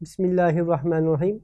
Bismillahirrahmanirrahim.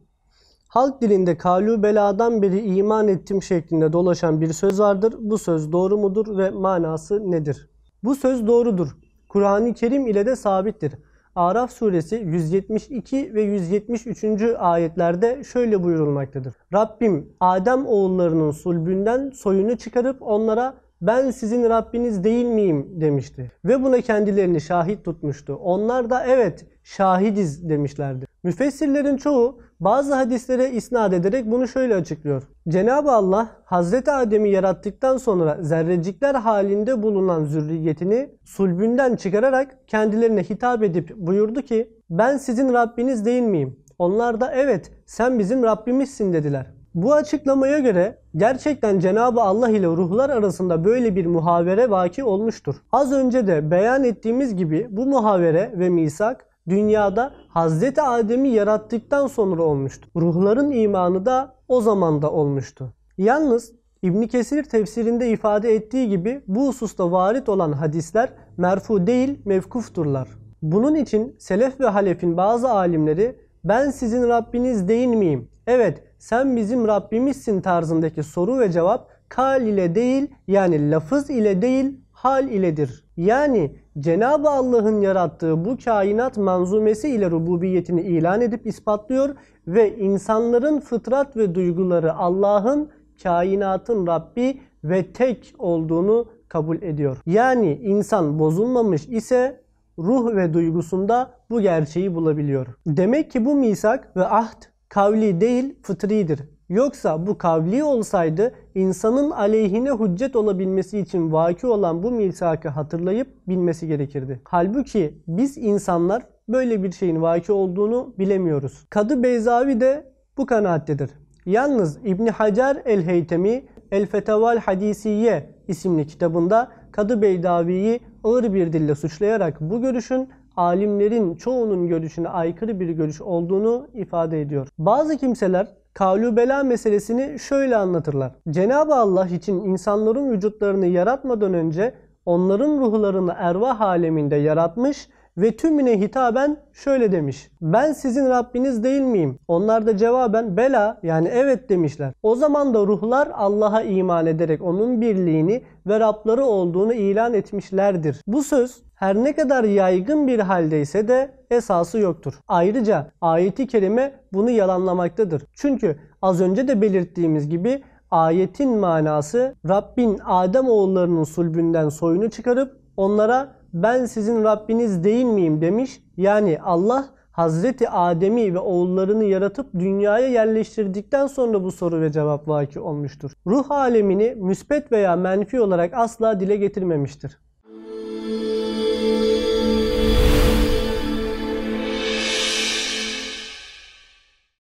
Halk dilinde kalu beladan beri iman ettim şeklinde dolaşan bir söz vardır. Bu söz doğru mudur ve manası nedir? Bu söz doğrudur. Kur'an-ı Kerim ile de sabittir. Araf suresi 172 ve 173. ayetlerde şöyle buyurulmaktadır. Rabbim Adem oğullarının sulbünden soyunu çıkarıp onlara ben sizin Rabbiniz değil miyim demişti. Ve buna kendilerini şahit tutmuştu. Onlar da evet şahidiz demişlerdi. Müfessirlerin çoğu bazı hadislere isnat ederek bunu şöyle açıklıyor. Cenab-ı Allah Hazreti Adem'i yarattıktan sonra zerrecikler halinde bulunan zürriyetini sulbünden çıkararak kendilerine hitap edip buyurdu ki ben sizin Rabbiniz değil miyim? Onlar da evet sen bizim Rabbimizsin dediler. Bu açıklamaya göre gerçekten Cenabı Allah ile ruhlar arasında böyle bir muhavere vaki olmuştur. Az önce de beyan ettiğimiz gibi bu muhavere ve misak dünyada Hazreti Adem'i yarattıktan sonra olmuştu. Ruhların imanı da o zaman da olmuştu. Yalnız İbn Kesir tefsirinde ifade ettiği gibi bu hususta varit olan hadisler merfu değil mevkufturlar. Bunun için selef ve halefin bazı alimleri ben sizin Rabbiniz değil miyim? Evet sen bizim Rabbimizsin tarzındaki soru ve cevap kal ile değil yani lafız ile değil hal iledir. Yani Cenab-ı Allah'ın yarattığı bu kainat manzumesi ile rububiyetini ilan edip ispatlıyor ve insanların fıtrat ve duyguları Allah'ın kainatın Rabbi ve tek olduğunu kabul ediyor. Yani insan bozulmamış ise ruh ve duygusunda bu gerçeği bulabiliyor. Demek ki bu misak ve ahd kavli değil fıtridir. Yoksa bu kavli olsaydı insanın aleyhine hüccet olabilmesi için vaki olan bu milsakı hatırlayıp bilmesi gerekirdi. Halbuki biz insanlar böyle bir şeyin vaki olduğunu bilemiyoruz. Kadı Beyzavi de bu kanaattedir. Yalnız İbni Hacer el-Heytemi El-Feteval Hadisiye isimli kitabında Kadı Beydavi'yi ağır bir dille suçlayarak bu görüşün alimlerin çoğunun görüşüne aykırı bir görüş olduğunu ifade ediyor. Bazı kimseler kavlu bela meselesini şöyle anlatırlar. Cenab-ı Allah için insanların vücutlarını yaratmadan önce onların ruhlarını ervah aleminde yaratmış ve ve tümüne hitaben şöyle demiş. Ben sizin Rabbiniz değil miyim? Onlar da cevaben bela yani evet demişler. O zaman da ruhlar Allah'a iman ederek onun birliğini ve Rabları olduğunu ilan etmişlerdir. Bu söz her ne kadar yaygın bir haldeyse de esası yoktur. Ayrıca ayeti kerime bunu yalanlamaktadır. Çünkü az önce de belirttiğimiz gibi ayetin manası Rabbin Adem oğullarının sulbünden soyunu çıkarıp onlara ben sizin Rabbiniz değil miyim demiş. Yani Allah Hazreti Adem'i ve oğullarını yaratıp dünyaya yerleştirdikten sonra bu soru ve cevap vaki olmuştur. Ruh alemini müspet veya menfi olarak asla dile getirmemiştir.